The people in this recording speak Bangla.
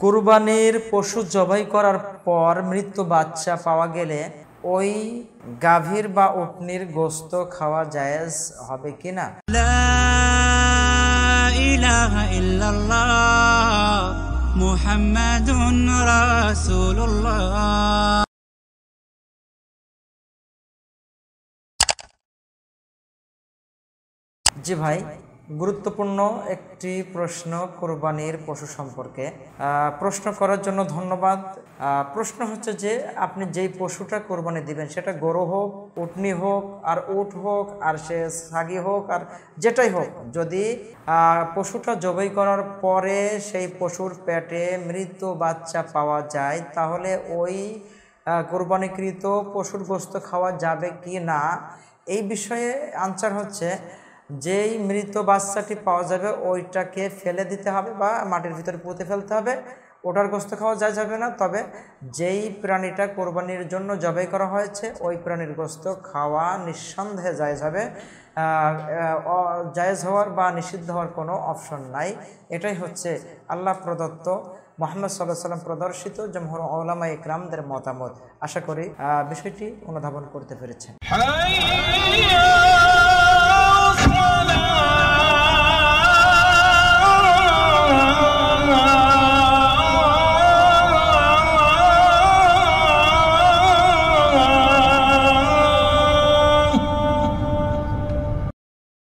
কুরবানির পশু জবাই করার পর মৃত্যু বাচ্চা পাওয়া গেলে ওই গাভীর বা উটনির গোস্ত খাওয়া জায়েজ হবে কিনা জি ভাই গুরুত্বপূর্ণ একটি প্রশ্ন কোরবানির পশু সম্পর্কে প্রশ্ন করার জন্য ধন্যবাদ প্রশ্ন হচ্ছে যে আপনি যেই পশুটা কোরবানি দিবেন সেটা গরু হোক উটনি হোক আর উট হোক আর সে সাগি হোক আর যেটাই হোক যদি পশুটা জবাই করার পরে সেই পশুর পেটে মৃত বাচ্চা পাওয়া যায় তাহলে ওই কোরবানিকৃত পশুর গোস্ত খাওয়া যাবে কি না এই বিষয়ে আনসার হচ্ছে যেই মৃত বাচ্চাটি পাওয়া যাবে ওইটাকে ফেলে দিতে হবে বা মাটির ভিতরে পুঁতে ফেলতে হবে ওটার গোস্ত খাওয়া যায় যাবে না তবে যেই প্রাণীটা কোরবানির জন্য জবাই করা হয়েছে ওই প্রাণীর গোস্ত খাওয়া নিঃসন্দেহে জায়জ হবে জায়জ হওয়ার বা নিষিদ্ধ হওয়ার কোনো অপশন নাই এটাই হচ্ছে আল্লাহ প্রদত্ত মোহাম্মদ সাল্লাহ সাল্লাম প্রদর্শিত জমহর ওলামা ইকরামদের মতামত আশা করি বিষয়টি অনুধাবন করতে পেরেছেন